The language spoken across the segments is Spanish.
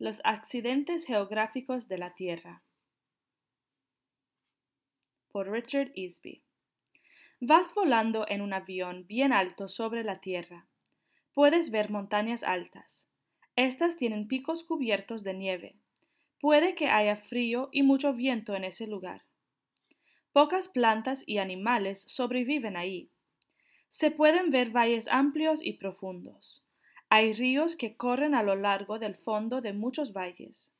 los accidentes geográficos de la Tierra. Por Richard Isby Vas volando en un avión bien alto sobre la Tierra. Puedes ver montañas altas. Estas tienen picos cubiertos de nieve. Puede que haya frío y mucho viento en ese lugar. Pocas plantas y animales sobreviven ahí. Se pueden ver valles amplios y profundos. Hay ríos que corren a lo largo del fondo de muchos valles.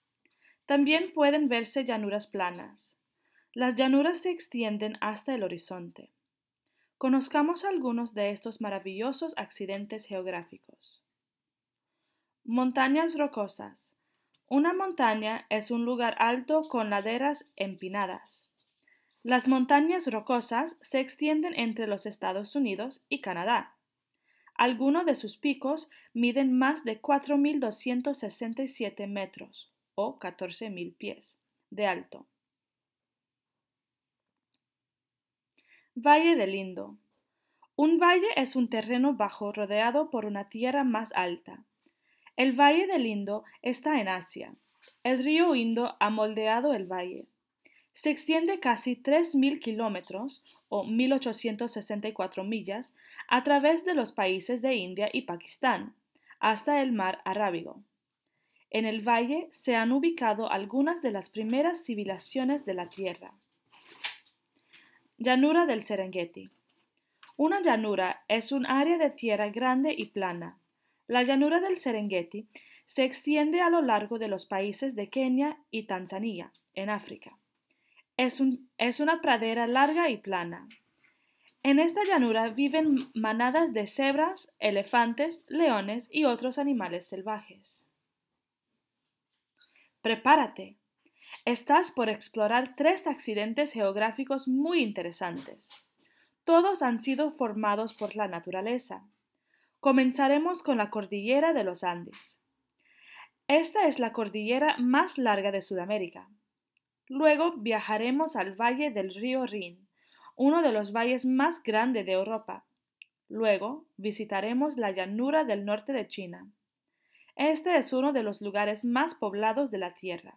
También pueden verse llanuras planas. Las llanuras se extienden hasta el horizonte. Conozcamos algunos de estos maravillosos accidentes geográficos. Montañas rocosas. Una montaña es un lugar alto con laderas empinadas. Las montañas rocosas se extienden entre los Estados Unidos y Canadá. Algunos de sus picos miden más de 4.267 metros o 14.000 pies de alto. Valle del Indo. Un valle es un terreno bajo rodeado por una tierra más alta. El Valle del Indo está en Asia. El río Indo ha moldeado el valle se extiende casi 3.000 kilómetros o 1.864 millas a través de los países de India y Pakistán, hasta el mar Arábigo. En el valle se han ubicado algunas de las primeras civilizaciones de la Tierra. Llanura del Serengeti. Una llanura es un área de tierra grande y plana. La llanura del Serengeti se extiende a lo largo de los países de Kenia y Tanzania, en África. Es, una pradera larga y plana. En esta llanura viven manadas de cebras, elefantes, leones y otros animales selvajes. Prepárate. Estás por explorar tres accidentes geográficos muy interesantes. Todos han sido formados por la naturaleza. Comenzaremos con la cordillera de los Andes. Esta es la cordillera más larga de Sudamérica. Luego viajaremos al valle del río Rin, uno de los valles más grandes de Europa. Luego visitaremos la llanura del norte de China. Este es uno de los lugares más poblados de la Tierra.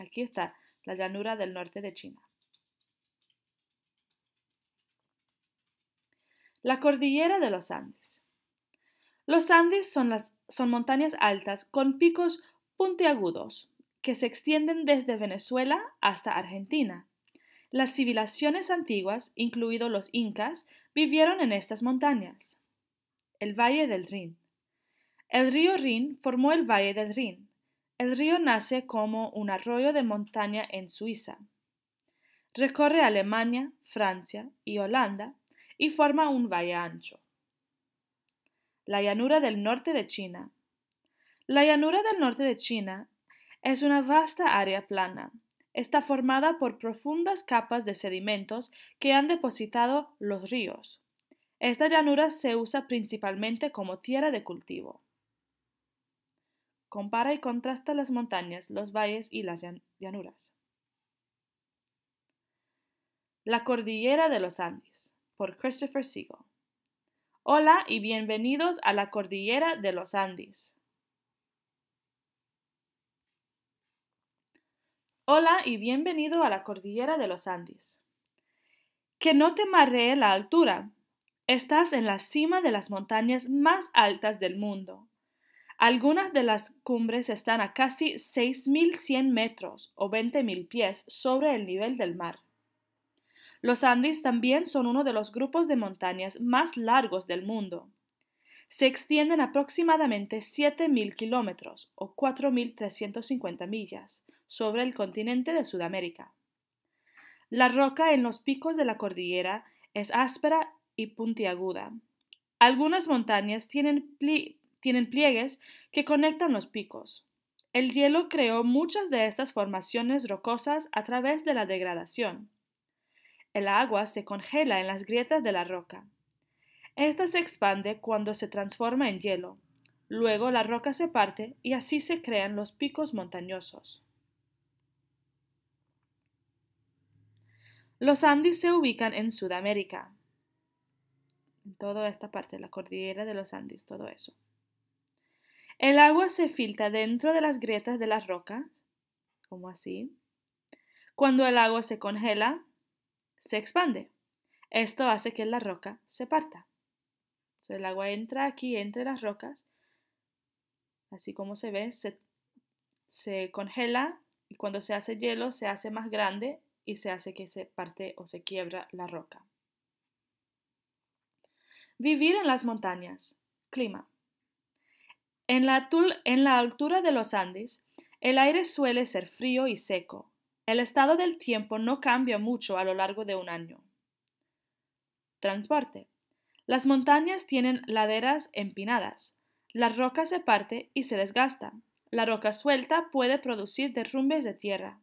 Aquí está, la llanura del norte de China. La cordillera de los Andes. Los Andes son, son montañas altas con picos puntiagudos, que se extienden desde Venezuela hasta Argentina. Las civilizaciones antiguas, incluidos los incas, vivieron en estas montañas. El Valle del Rin. El río Rin formó el Valle del Rin. El río nace como un arroyo de montaña en Suiza. Recorre Alemania, Francia y Holanda y forma un valle ancho. La llanura del norte de China. La llanura del norte de China es una vasta área plana. Está formada por profundas capas de sedimentos que han depositado los ríos. Esta llanura se usa principalmente como tierra de cultivo. Compara y contrasta las montañas, los valles y las llanuras. La Cordillera de los Andes, por Christopher Siegel. Hola y bienvenidos a la Cordillera de los Andes. Hola y bienvenido a la cordillera de los Andes. Que no te maree la altura. Estás en la cima de las montañas más altas del mundo. Algunas de las cumbres están a casi 6.100 metros o 20.000 pies sobre el nivel del mar. Los Andes también son uno de los grupos de montañas más largos del mundo se extienden aproximadamente 7.000 kilómetros o 4.350 millas sobre el continente de Sudamérica. La roca en los picos de la cordillera es áspera y puntiaguda. Algunas montañas tienen, tienen pliegues que conectan los picos. El hielo creó muchas de estas formaciones rocosas a través de la degradación. El agua se congela en las grietas de la roca. Esta se expande cuando se transforma en hielo. Luego la roca se parte y así se crean los picos montañosos. Los Andes se ubican en Sudamérica. En toda esta parte, la cordillera de los Andes, todo eso. El agua se filtra dentro de las grietas de las rocas, como así. Cuando el agua se congela, se expande. Esto hace que la roca se parta el agua entra aquí entre las rocas, así como se ve, se, congela y cuando se hace hielo se hace más grande y se hace que se parte o se quiebra la roca. Vivir en las montañas. Clima. en la, altura de los Andes, el aire suele ser frío y seco. El estado del tiempo no cambia mucho a lo largo de un año. Transporte. Las montañas tienen laderas empinadas. La roca se parte y se desgasta. La roca suelta puede producir derrumbes de tierra.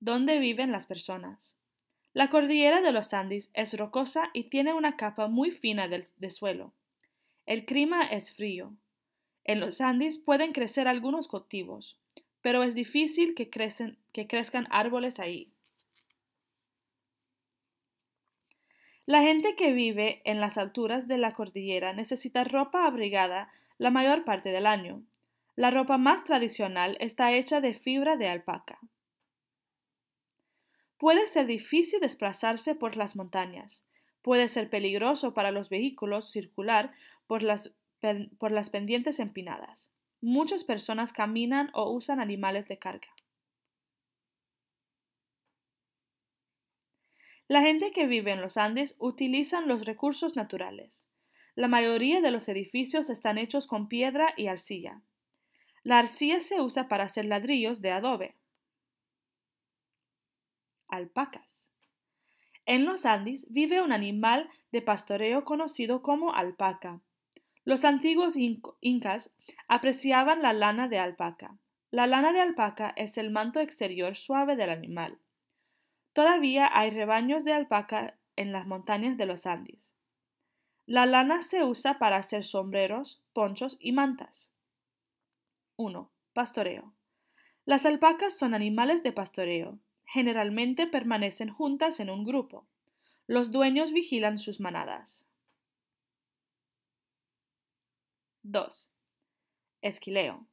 ¿Dónde viven las personas? La cordillera de los Andes es rocosa y tiene una capa muy fina de, suelo. El clima es frío. En los Andes pueden crecer algunos cultivos, pero es difícil que crezcan árboles ahí. La gente que vive en las alturas de la cordillera necesita ropa abrigada la mayor parte del año. La ropa más tradicional está hecha de fibra de alpaca. Puede ser difícil desplazarse por las montañas. Puede ser peligroso para los vehículos circular por las, por las pendientes empinadas. Muchas personas caminan o usan animales de carga. La gente que vive en los Andes utilizan los recursos naturales. La mayoría de los edificios están hechos con piedra y arcilla. La arcilla se usa para hacer ladrillos de adobe. Alpacas. En los Andes vive un animal de pastoreo conocido como alpaca. Los antiguos incas apreciaban la lana de alpaca. La lana de alpaca es el manto exterior suave del animal. Todavía hay rebaños de alpaca en las montañas de los Andes. La lana se usa para hacer sombreros, ponchos y mantas. 1. Pastoreo. Las alpacas son animales de pastoreo. Generalmente permanecen juntas en un grupo. Los dueños vigilan sus manadas. 2. Esquileo.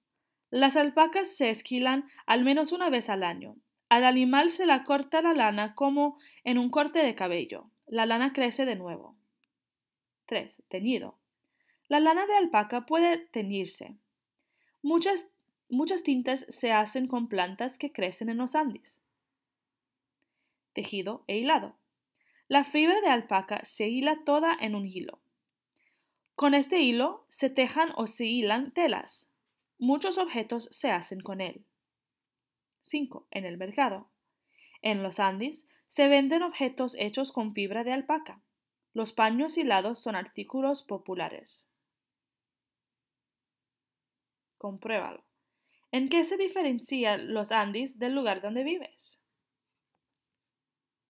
Las alpacas se esquilan al menos una vez al año. Al animal se la corta la lana como en un corte de cabello. La lana crece de nuevo. 3. Teñido. La lana de alpaca puede teñirse. Muchas, muchas tintas se hacen con plantas que crecen en los Andes. Tejido e hilado. La fibra de alpaca se hila toda en un hilo. Con este hilo se tejan o se hilan telas. Muchos objetos se hacen con él. 5. En el mercado. En los Andes se venden objetos hechos con fibra de alpaca. Los paños hilados son artículos populares. Compruébalo. ¿En qué se diferencian los Andes del lugar donde vives?